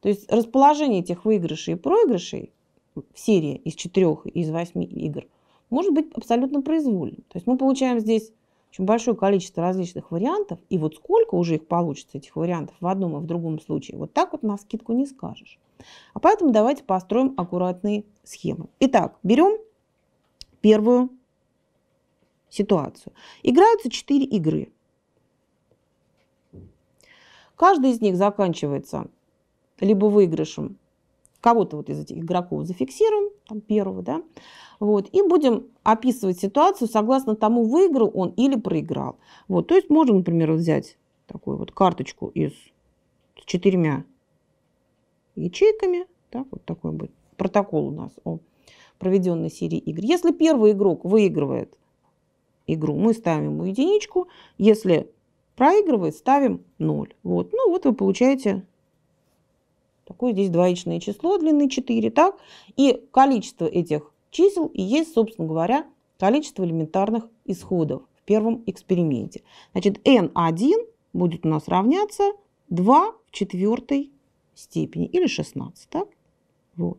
То есть расположение этих выигрышей и проигрышей в серии из четырех, из восьми игр может быть абсолютно произвольным. То есть мы получаем здесь очень большое количество различных вариантов, и вот сколько уже их получится, этих вариантов, в одном и в другом случае, вот так вот на скидку не скажешь. А поэтому давайте построим аккуратные схемы. Итак, берем первую ситуацию. Играются четыре игры. Каждый из них заканчивается либо выигрышем кого-то вот из этих игроков зафиксируем, там, первого, да, вот, и будем описывать ситуацию согласно тому, выиграл он или проиграл. Вот, то есть можем, например, взять такую вот карточку из с четырьмя ячейками, да, вот такой будет протокол у нас о проведенной серии игр. Если первый игрок выигрывает игру, мы ставим ему единичку, если проигрывает, ставим 0. Вот. Ну вот вы получаете Такое здесь двоичное число длины 4, так? И количество этих чисел и есть, собственно говоря, количество элементарных исходов в первом эксперименте. Значит, n1 будет у нас равняться 2 в четвертой степени или 16, так? Вот.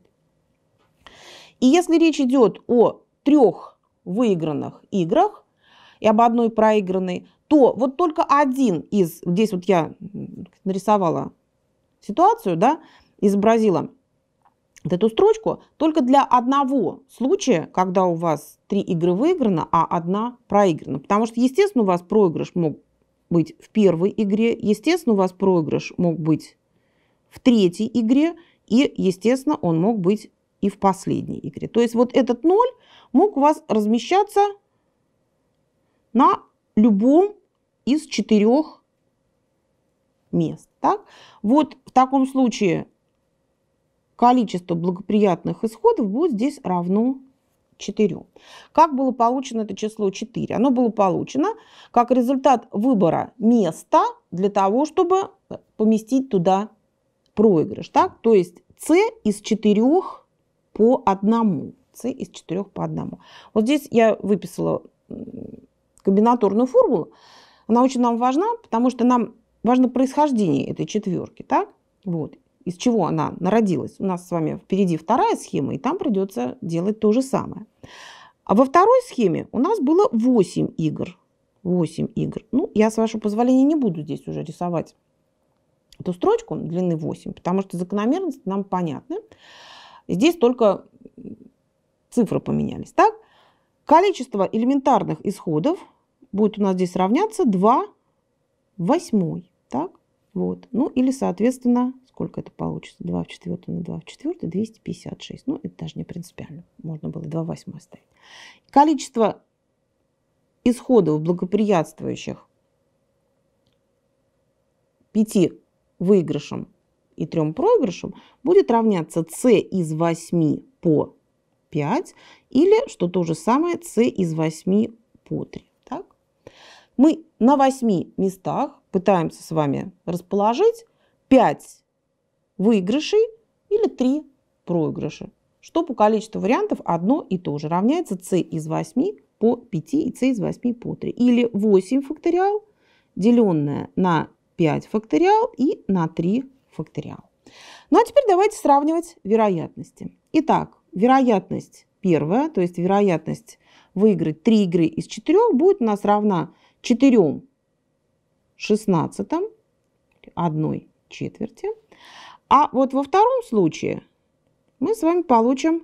И если речь идет о трех выигранных играх и об одной проигранной, то вот только один из, здесь вот я нарисовала ситуацию да, изобразила вот эту строчку только для одного случая, когда у вас три игры выиграно, а одна проиграна. Потому что, естественно, у вас проигрыш мог быть в первой игре, естественно, у вас проигрыш мог быть в третьей игре, и, естественно, он мог быть и в последней игре. То есть вот этот ноль мог у вас размещаться на любом из четырех мест. Так? Вот в таком случае количество благоприятных исходов будет здесь равно 4. Как было получено это число 4? Оно было получено как результат выбора места для того, чтобы поместить туда проигрыш. Так? То есть c из 4 по 1. c из 4 по 1. Вот здесь я выписала комбинаторную формулу. Она очень нам важна, потому что нам важно происхождение этой четверки, так? Вот. Из чего она народилась? У нас с вами впереди вторая схема, и там придется делать то же самое. А во второй схеме у нас было 8 игр. 8 игр. Ну, я, с вашего позволения, не буду здесь уже рисовать эту строчку длины 8, потому что закономерность нам понятна. Здесь только цифры поменялись, так? Количество элементарных исходов будет у нас здесь равняться 2 восьмой. Так, вот. Ну или, соответственно, сколько это получится? 2 в четвертую на 2 в 4, 256. Ну, это даже не принципиально. Можно было 2 восьмых оставить. Количество исходов, благоприятствующих пяти выигрышам и трем проигрышам, будет равняться c из 8 по 5 или, что то же самое, c из 8 по 3. Так? Мы на 8 местах пытаемся с вами расположить 5 выигрышей или 3 проигрыша, что по количеству вариантов одно и то же равняется c из 8 по 5 и c из 8 по 3. Или 8 факториал, деленное на 5 факториал и на 3 факториал. Ну а теперь давайте сравнивать вероятности. Итак, вероятность первая, то есть вероятность выиграть 3 игры из 4 будет у нас равна 4 шестнадцатом одной четверти. А вот во втором случае мы с вами получим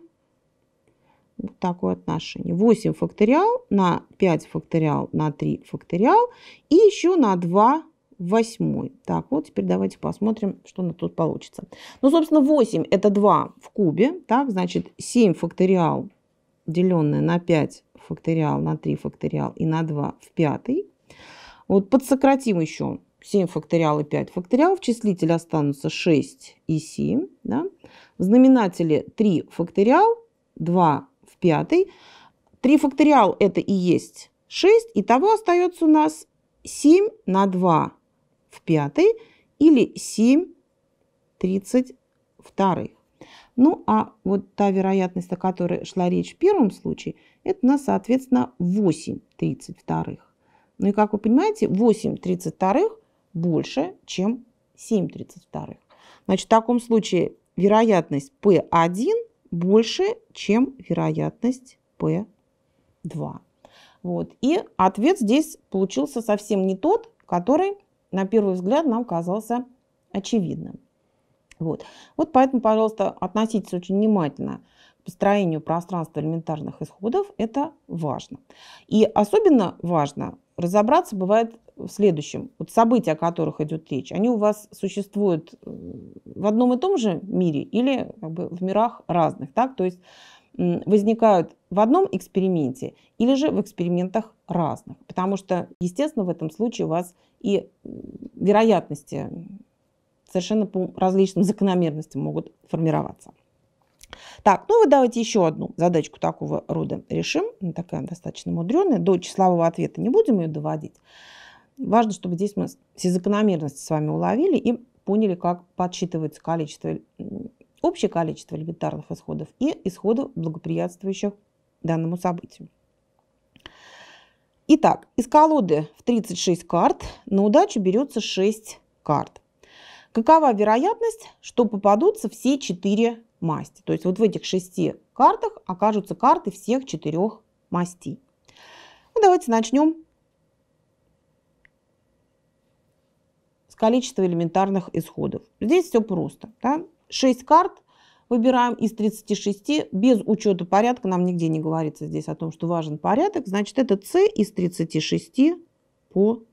вот такое отношение. 8 факториал на 5 факториал на 3 факториал и еще на 2 восьмой. Так, вот теперь давайте посмотрим, что у нас тут получится. Ну, собственно, 8 это 2 в кубе, так, значит, 7 факториал, деленное на 5 факториал, на 3 факториал и на 2 в пятый. Вот подсократим еще 7 факториал и 5 факториал. В числителе останутся 6 и 7. Да? В знаменателе 3 факториал, 2 в 5. 3 факториал это и есть 6. Итого остается у нас 7 на 2 в 5 или 7 32. Ну, а вот та вероятность, о которой шла речь в первом случае, это у нас, соответственно, 8 32. Ну и как вы понимаете, 8 вторых больше, чем 7 вторых. Значит, в таком случае вероятность P1 больше, чем вероятность P2. Вот. И ответ здесь получился совсем не тот, который на первый взгляд нам казался очевидным. Вот. вот поэтому, пожалуйста, относитесь очень внимательно к построению пространства элементарных исходов. Это важно. И особенно важно разобраться бывает в следующем. Вот события, о которых идет речь, они у вас существуют э, в одном и том же мире или как бы, в мирах разных. Так? То есть возникают в одном эксперименте или же в экспериментах разных. Потому что, естественно, в этом случае у вас и вероятности совершенно по различным закономерностям могут формироваться. Так, ну вот давайте еще одну задачку такого рода решим. Она такая достаточно мудреная. До числового ответа не будем ее доводить. Важно, чтобы здесь мы все закономерности с вами уловили и поняли, как подсчитывается количество, общее количество элементарных исходов и исходов, благоприятствующих данному событию. Итак, из колоды в 36 карт на удачу берется 6 карт. Какова вероятность, что попадутся все 4 масти. То есть вот в этих шести картах окажутся карты всех четырех мастей. Ну, давайте начнем с количества элементарных исходов. Здесь все просто. Да? 6 карт выбираем из 36 без учета порядка. Нам нигде не говорится здесь о том, что важен порядок. Значит, это С из 36 по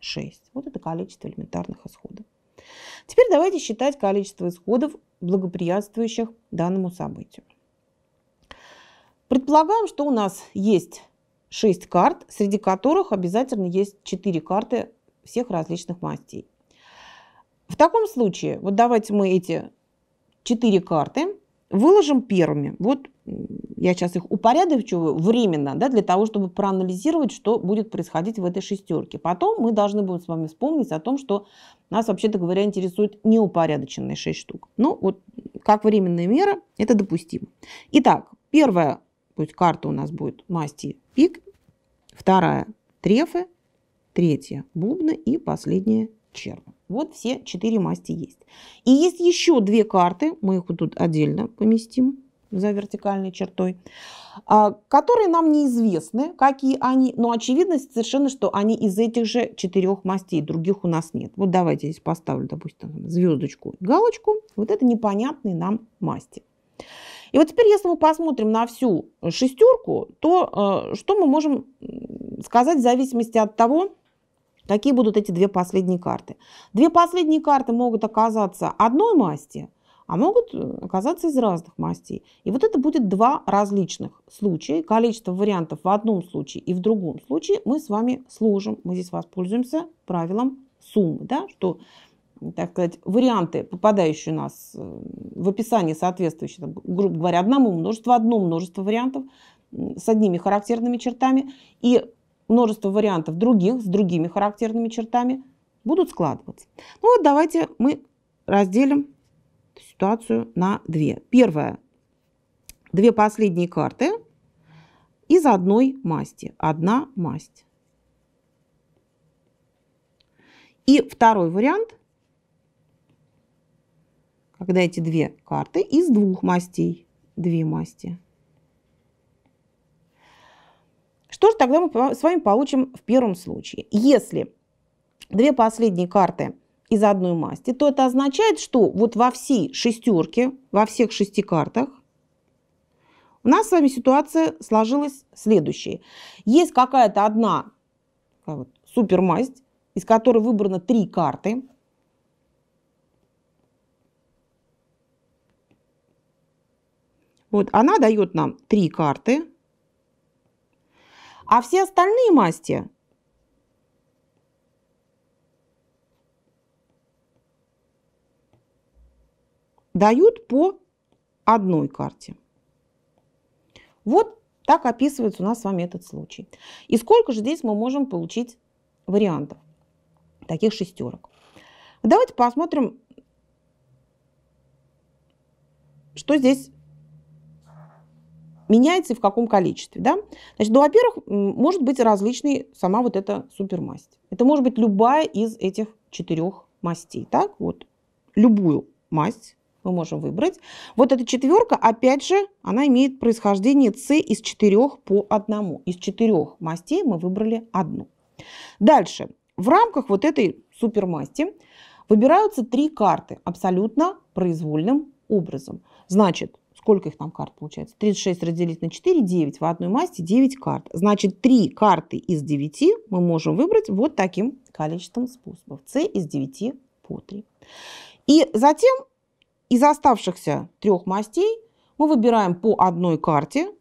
6. Вот это количество элементарных исходов. Теперь давайте считать количество исходов благоприятствующих данному событию. Предполагаем, что у нас есть 6 карт, среди которых обязательно есть 4 карты всех различных мастей. В таком случае, вот давайте мы эти 4 карты выложим первыми. Вот я сейчас их упорядочиваю временно, да, для того, чтобы проанализировать, что будет происходить в этой шестерке. Потом мы должны будем с вами вспомнить о том, что нас, вообще-то говоря, интересует неупорядоченные шесть штук. Ну, вот как временная мера, это допустимо. Итак, первая пусть карта у нас будет масти пик, вторая трефы, третья бубны и последняя черва. Вот все четыре масти есть. И есть еще две карты, мы их тут отдельно поместим за вертикальной чертой, а, которые нам неизвестны, какие они, но очевидно совершенно, что они из этих же четырех мастей, других у нас нет. Вот давайте здесь поставлю, допустим, звездочку, галочку, вот это непонятные нам масти. И вот теперь, если мы посмотрим на всю шестерку, то э, что мы можем сказать в зависимости от того, Такие будут эти две последние карты? Две последние карты могут оказаться одной масти, а могут э, оказаться из разных мастей. И вот это будет два различных случая. Количество вариантов в одном случае и в другом случае мы с вами сложим. Мы здесь воспользуемся правилом суммы, да, что так сказать, варианты, попадающие у нас э, в описании соответствующие, грубо говоря, одному множество, одно множество вариантов с одними характерными чертами. И множество вариантов других с другими характерными чертами будут складываться. Ну вот давайте мы разделим ситуацию на две. Первая. Две последние карты из одной масти. Одна масть. И второй вариант, когда эти две карты из двух мастей. Две масти. Что же тогда мы с вами получим в первом случае? Если две последние карты из одной масти, то это означает, что вот во всей шестерке, во всех шести картах у нас с вами ситуация сложилась следующая. Есть какая-то одна такая вот, супермасть, из которой выбрано три карты. Вот она дает нам три карты. А все остальные масти дают по одной карте. Вот так описывается у нас с вами этот случай. И сколько же здесь мы можем получить вариантов, таких шестерок. Давайте посмотрим, что здесь меняется и в каком количестве. Да? Значит, ну, во-первых, может быть различной сама вот эта супермасть. Это может быть любая из этих четырех мастей. Так вот, любую масть мы можем выбрать. Вот эта четверка, опять же, она имеет происхождение С из четырех по одному. Из четырех мастей мы выбрали одну. Дальше. В рамках вот этой супермасти выбираются три карты абсолютно произвольным образом. Значит, Сколько их там карт получается? 36 разделить на 4, 9. В одной масти 9 карт. Значит, 3 карты из 9 мы можем выбрать вот таким количеством способов. С из 9 по 3. И затем из оставшихся трех мастей мы выбираем по одной карте.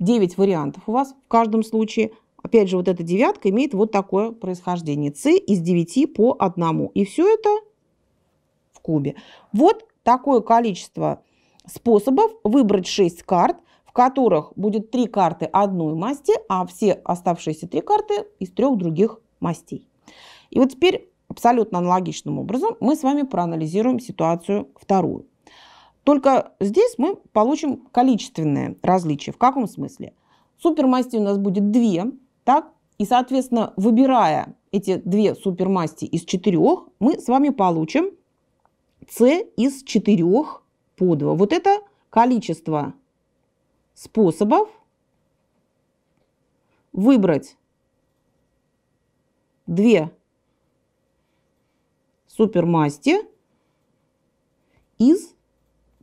9 вариантов у вас в каждом случае. Опять же, вот эта девятка имеет вот такое происхождение. С из 9 по 1. И все это в кубе. Вот такое количество способов выбрать 6 карт, в которых будет 3 карты одной масти, а все оставшиеся 3 карты из трех других мастей. И вот теперь абсолютно аналогичным образом мы с вами проанализируем ситуацию вторую. Только здесь мы получим количественное различие. В каком смысле? Супермасти у нас будет две, так? И, соответственно, выбирая эти две супермасти из четырех, мы с вами получим С из четырех по 2. Вот это количество способов выбрать две супермасти из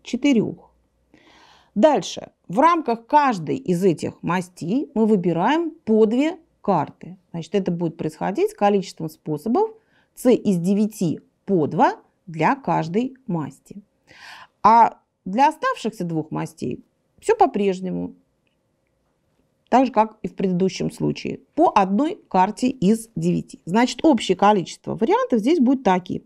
четырех. Дальше. В рамках каждой из этих мастей мы выбираем по две карты. Значит, это будет происходить количеством способов c из 9 по 2 для каждой масти. А для оставшихся двух мастей все по-прежнему. Так же, как и в предыдущем случае. По одной карте из 9. Значит, общее количество вариантов здесь будет такие.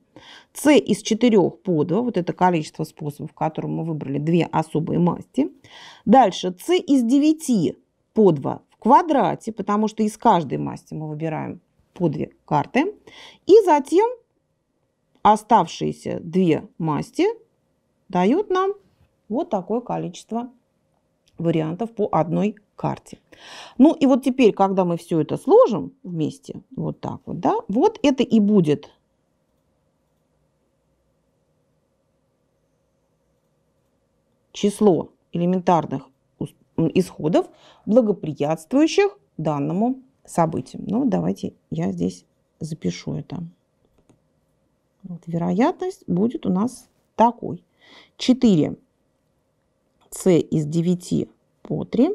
С из 4 по 2, вот это количество способов, в котором мы выбрали две особые масти. Дальше С из 9 по 2 в квадрате, потому что из каждой масти мы выбираем по две карты. И затем оставшиеся две масти дают нам вот такое количество вариантов по одной карте. Ну и вот теперь, когда мы все это сложим вместе, вот так вот, да, вот это и будет число элементарных исходов, благоприятствующих данному событию. Ну, давайте я здесь запишу это. Вот, вероятность будет у нас такой. 4 c из 9 по 3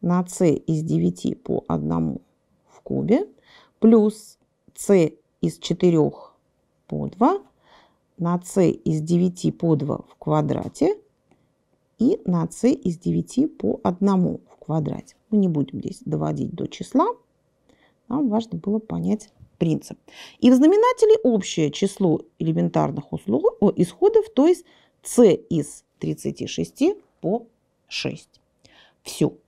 на c из 9 по 1 в кубе плюс c из 4 по 2 на c из 9 по 2 в квадрате и на c из 9 по 1 в квадрате. Мы не будем здесь доводить до числа. Нам важно было понять принцип. И в знаменателе общее число элементарных услов, исходов, то есть с из 36 по 6. Все.